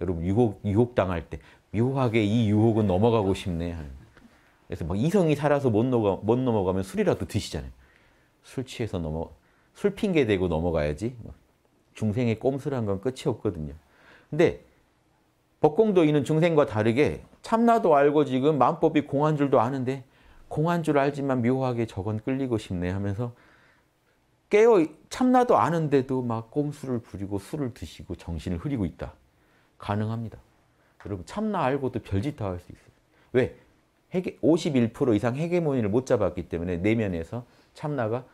여러분 유혹 유혹 당할 때 묘하게 이 유혹은 넘어가고 싶네. 그래서 막 이성이 살아서 못넘어못 넘어가면 술이라도 드시잖아요. 술 취해서 넘어 술 핑계 대고 넘어가야지. 뭐 중생의 꼼수란 건 끝이 없거든요. 근데 법공도인은 중생과 다르게 참나도 알고 지금 마법이 공한 줄도 아는데 공한 줄 알지만 묘하게 저건 끌리고 싶네 하면서 깨어 참나도 아는데도 막 꼼수를 부리고 술을 드시고 정신을 흐리고 있다. 가능합니다. 여러분 참나 알고도 별짓 다 할 수 있어요. 왜? 51% 이상 헤게모니를 못 잡았기 때문에 내면에서 참나가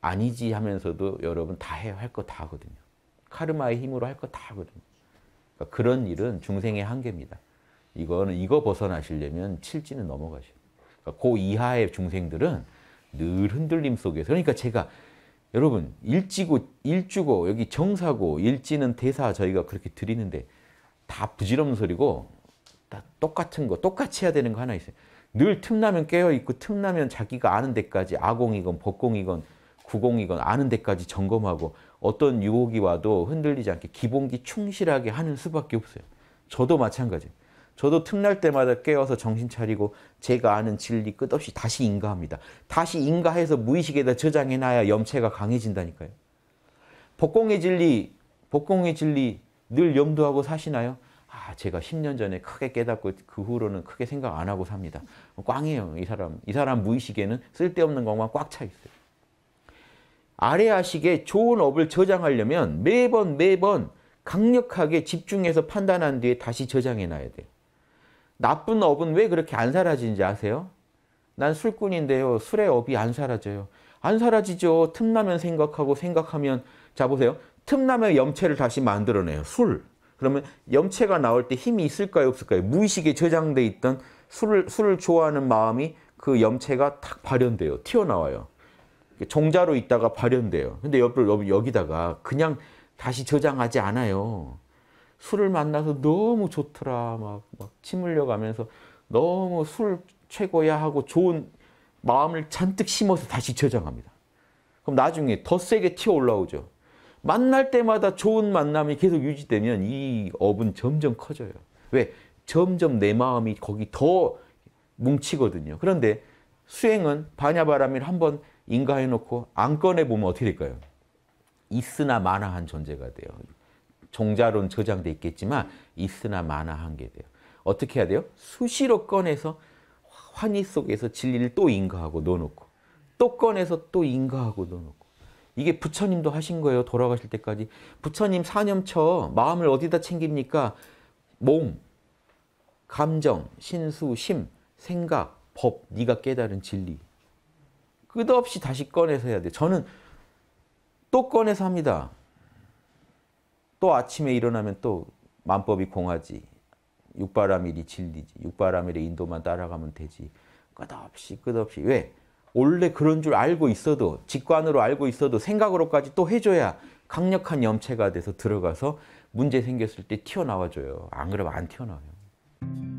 아니지 하면서도 여러분 다 해요. 할거 다 하거든요. 카르마의 힘으로 할 거 다 하거든요. 그러니까 그런 일은 중생의 한계입니다. 이거는 이거 벗어나시려면 칠지는 넘어가셔요. 그러니까 그 이하의 중생들은 늘 흔들림 속에서 그러니까 제가 여러분 일지고 일주고 여기 정사고 일지는 대사 저희가 그렇게 드리는데 다 부질없는 소리고 다 똑같은 거 똑같이 해야 되는 거 하나 있어요. 늘 틈나면 깨어있고 틈나면 자기가 아는 데까지 아공이건 법공이건 구공이건 아는 데까지 점검하고 어떤 유혹이 와도 흔들리지 않게 기본기 충실하게 하는 수밖에 없어요. 저도 마찬가지예요. 저도 틈날 때마다 깨어서 정신 차리고 제가 아는 진리 끝없이 다시 인가합니다. 다시 인가해서 무의식에다 저장해놔야 염체가 강해진다니까요. 복공의 진리, 복공의 진리 늘 염두하고 사시나요? 아, 제가 10년 전에 크게 깨닫고 그 후로는 크게 생각 안 하고 삽니다. 꽝이에요, 이 사람. 이 사람 무의식에는 쓸데없는 것만 꽉 차 있어요. 아래아식에 좋은 업을 저장하려면 매번 매번 강력하게 집중해서 판단한 뒤에 다시 저장해놔야 돼요. 나쁜 업은 왜 그렇게 안 사라지는지 아세요? 난 술꾼인데요. 술의 업이 안 사라져요. 안 사라지죠. 틈나면 생각하고 생각하면 자 보세요. 틈나면 염체를 다시 만들어내요. 술. 그러면 염체가 나올 때 힘이 있을까요? 없을까요? 무의식에 저장돼 있던 술을, 술을 좋아하는 마음이 그 염체가 탁 발현돼요. 튀어나와요. 종자로 있다가 발현돼요. 근데 옆을 여기다가 그냥 다시 저장하지 않아요. 술을 만나서 너무 좋더라 막, 막침 흘려가면서 너무 술 최고야 하고 좋은 마음을 잔뜩 심어서 다시 저장합니다. 그럼 나중에 더 세게 튀어 올라오죠. 만날 때마다 좋은 만남이 계속 유지되면 이 업은 점점 커져요. 왜? 점점 내 마음이 거기 더 뭉치거든요. 그런데 수행은 반야바람일 한번 인가해놓고 안 꺼내보면 어떻게 될까요? 있으나 마나한 존재가 돼요. 종자론 저장돼 있겠지만 있으나 마나 한 게 돼요. 어떻게 해야 돼요? 수시로 꺼내서 환희 속에서 진리를 또 인가하고 넣어놓고 또 꺼내서 또 인가하고 넣어놓고 이게 부처님도 하신 거예요. 돌아가실 때까지. 부처님 사념처 마음을 어디다 챙깁니까? 몸, 감정, 신수, 심, 생각, 법, 네가 깨달은 진리. 끝없이 다시 꺼내서 해야 돼. 저는 또 꺼내서 합니다. 또 아침에 일어나면 또 만법이 공하지. 육바람일이 진리지. 육바람일의 인도만 따라가면 되지. 끝없이 끝없이. 왜? 원래 그런 줄 알고 있어도 직관으로 알고 있어도 생각으로까지 또 해줘야 강력한 염체가 돼서 들어가서 문제 생겼을 때 튀어나와줘요. 안 그러면 안 튀어나와요.